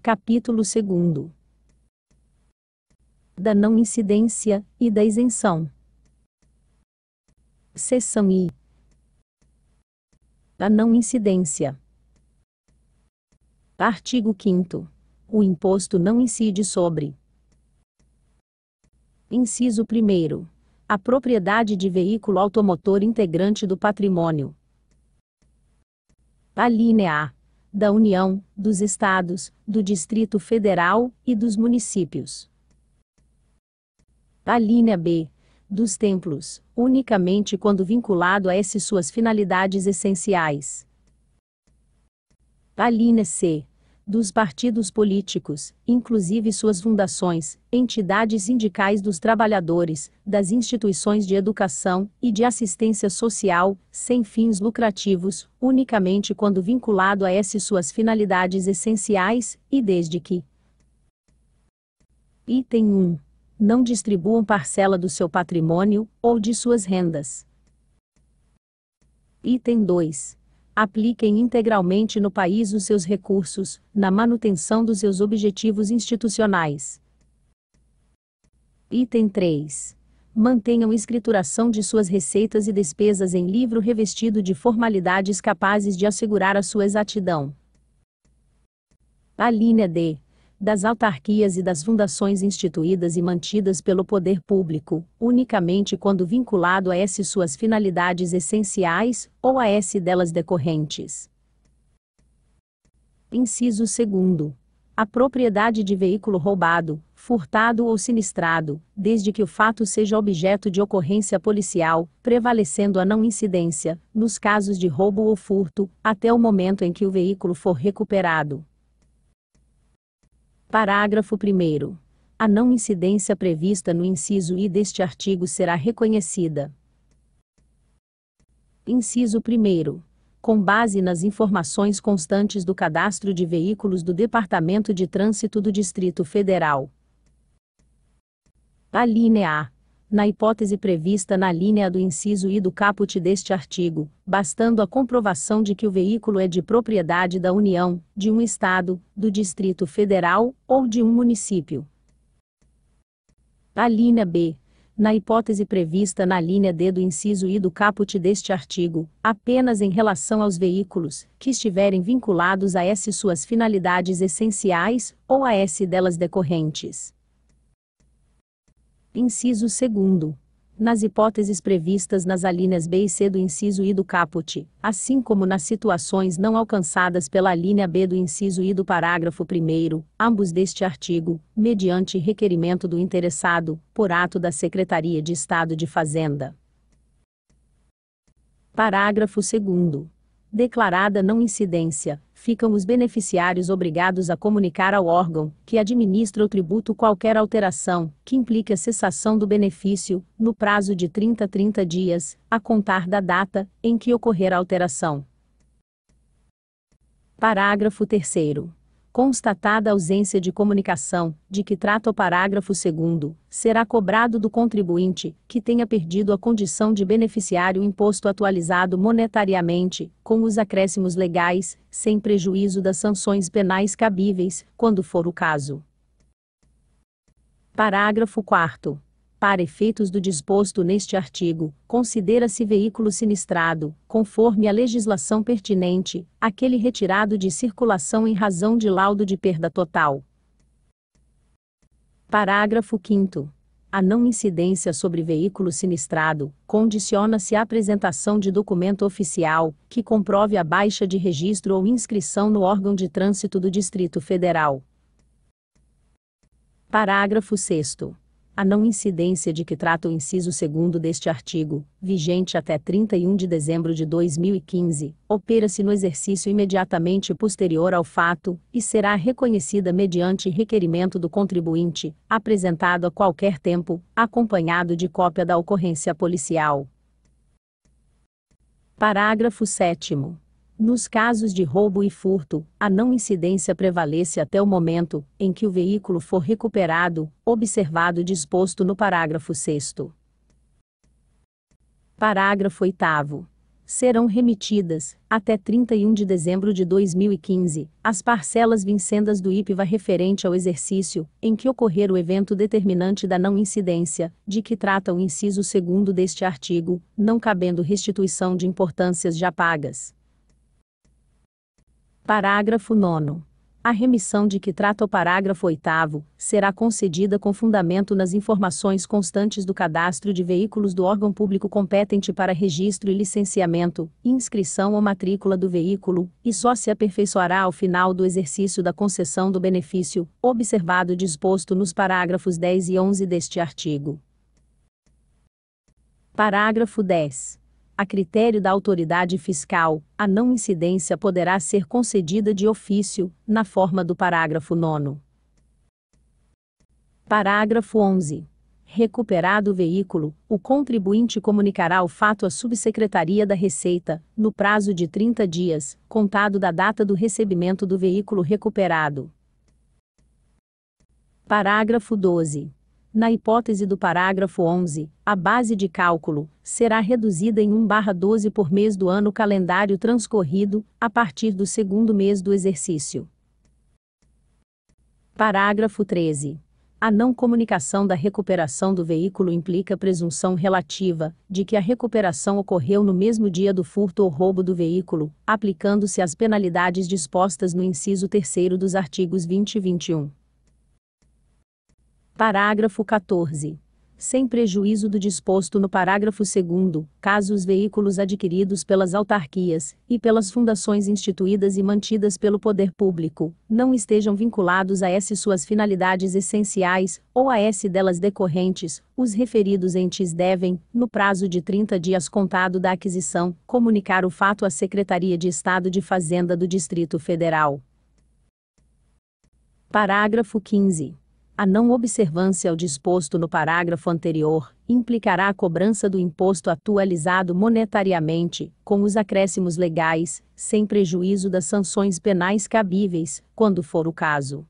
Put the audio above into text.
Capítulo 2 Da não incidência e da isenção. Seção I. Da não incidência. Artigo 5 O imposto não incide sobre. Inciso 1 a propriedade de veículo automotor integrante do patrimônio. Alínea A da União, dos Estados, do Distrito Federal e dos municípios. A linha B. Dos templos, unicamente quando vinculado a esses suas finalidades essenciais. A linha C dos partidos políticos, inclusive suas fundações, entidades sindicais dos trabalhadores, das instituições de educação e de assistência social, sem fins lucrativos, unicamente quando vinculado a essas suas finalidades essenciais, e desde que. Item 1. Não distribuam parcela do seu patrimônio ou de suas rendas. Item 2 apliquem integralmente no país os seus recursos, na manutenção dos seus objetivos institucionais. Item 3. Mantenham escrituração de suas receitas e despesas em livro revestido de formalidades capazes de assegurar a sua exatidão. A linha D das autarquias e das fundações instituídas e mantidas pelo poder público, unicamente quando vinculado a S suas finalidades essenciais ou a S delas decorrentes. Inciso 2 a propriedade de veículo roubado, furtado ou sinistrado, desde que o fato seja objeto de ocorrência policial, prevalecendo a não incidência, nos casos de roubo ou furto, até o momento em que o veículo for recuperado. Parágrafo 1. A não incidência prevista no inciso I deste artigo será reconhecida. Inciso 1. Com base nas informações constantes do cadastro de veículos do Departamento de Trânsito do Distrito Federal. Alínea A na hipótese prevista na linha do inciso e do caput deste artigo, bastando a comprovação de que o veículo é de propriedade da União, de um Estado, do Distrito Federal ou de um município. A linha B. Na hipótese prevista na linha D do inciso I do caput deste artigo, apenas em relação aos veículos que estiverem vinculados a S suas finalidades essenciais ou a S delas decorrentes. Inciso 2. Nas hipóteses previstas nas alíneas B e C do inciso I do caput, assim como nas situações não alcançadas pela alínea B do inciso I do parágrafo 1, ambos deste artigo, mediante requerimento do interessado, por ato da Secretaria de Estado de Fazenda. Parágrafo 2. Declarada não incidência, ficam os beneficiários obrigados a comunicar ao órgão que administra o tributo qualquer alteração, que implique a cessação do benefício, no prazo de 30 a 30 dias, a contar da data em que ocorrer a alteração. Parágrafo 3. Constatada a ausência de comunicação, de que trata o parágrafo 2, será cobrado do contribuinte, que tenha perdido a condição de beneficiário imposto atualizado monetariamente, com os acréscimos legais, sem prejuízo das sanções penais cabíveis, quando for o caso. Parágrafo 4 para efeitos do disposto neste artigo, considera-se veículo sinistrado, conforme a legislação pertinente, aquele retirado de circulação em razão de laudo de perda total. Parágrafo 5. A não incidência sobre veículo sinistrado condiciona-se à apresentação de documento oficial que comprove a baixa de registro ou inscrição no órgão de trânsito do Distrito Federal. Parágrafo 6 a não incidência de que trata o inciso segundo deste artigo, vigente até 31 de dezembro de 2015, opera-se no exercício imediatamente posterior ao fato, e será reconhecida mediante requerimento do contribuinte, apresentado a qualquer tempo, acompanhado de cópia da ocorrência policial. Parágrafo 7. Nos casos de roubo e furto, a não incidência prevalece até o momento em que o veículo for recuperado, observado disposto no parágrafo 6. Parágrafo 8. Serão remitidas, até 31 de dezembro de 2015, as parcelas vincendas do IPVA referente ao exercício em que ocorrer o evento determinante da não incidência, de que trata o inciso 2 deste artigo, não cabendo restituição de importâncias já pagas. Parágrafo 9. A remissão de que trata o parágrafo 8 será concedida com fundamento nas informações constantes do cadastro de veículos do órgão público competente para registro e licenciamento, inscrição ou matrícula do veículo, e só se aperfeiçoará ao final do exercício da concessão do benefício, observado o disposto nos parágrafos 10 e 11 deste artigo. Parágrafo 10 a critério da autoridade fiscal, a não incidência poderá ser concedida de ofício, na forma do parágrafo 9. Parágrafo 11. Recuperado o veículo, o contribuinte comunicará o fato à Subsecretaria da Receita, no prazo de 30 dias, contado da data do recebimento do veículo recuperado. Parágrafo 12. Na hipótese do parágrafo 11, a base de cálculo será reduzida em 1/12 por mês do ano calendário transcorrido, a partir do segundo mês do exercício. Parágrafo 13. A não comunicação da recuperação do veículo implica presunção relativa de que a recuperação ocorreu no mesmo dia do furto ou roubo do veículo, aplicando-se as penalidades dispostas no inciso 3 dos artigos 20 e 21. Parágrafo 14. Sem prejuízo do disposto no parágrafo 2, caso os veículos adquiridos pelas autarquias e pelas fundações instituídas e mantidas pelo poder público não estejam vinculados a S suas finalidades essenciais ou a S delas decorrentes, os referidos entes devem, no prazo de 30 dias contado da aquisição, comunicar o fato à Secretaria de Estado de Fazenda do Distrito Federal. Parágrafo 15. A não observância ao disposto no parágrafo anterior implicará a cobrança do imposto atualizado monetariamente, com os acréscimos legais, sem prejuízo das sanções penais cabíveis, quando for o caso.